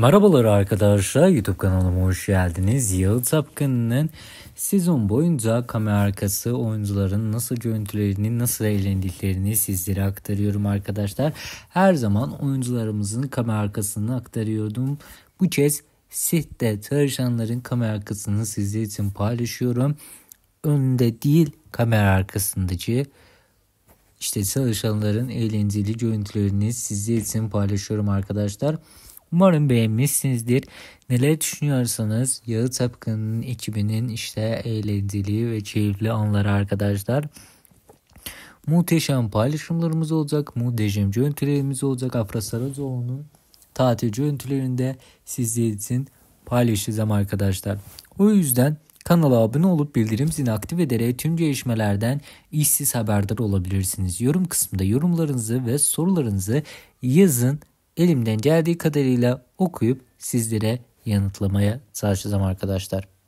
Merhabalar arkadaşlar, YouTube kanalıma hoş geldiniz. Yağı Tapkın'ın sezon boyunca kamera arkası oyuncuların nasıl görüntülerini, nasıl eğlendiklerini sizlere aktarıyorum arkadaşlar. Her zaman oyuncularımızın kamera arkasını aktarıyordum. Bu kez sette çalışanların kamera arkasını sizler için paylaşıyorum. Önde değil, kamera arkasındaki işte çalışanların eğlenceli görüntülerini sizler için paylaşıyorum arkadaşlar. Umarım beğenmişsinizdir. Neler düşünüyorsanız Yağıt Apkın'ın ekibinin işte eğlenceli ve keyifli anları arkadaşlar. Muhteşem paylaşımlarımız olacak. Muhteşem görüntülerimiz olacak. Afra Saracoğlu'nun tatil görüntülerinde sizler için paylaşacağım arkadaşlar. O yüzden Kanala abone olup bildirim zilini aktif ederek tüm gelişmelerden işsiz haberdar olabilirsiniz. Yorum kısmında yorumlarınızı ve sorularınızı yazın elimden geldiği kadarıyla okuyup sizlere yanıtlamaya çalışacağım arkadaşlar.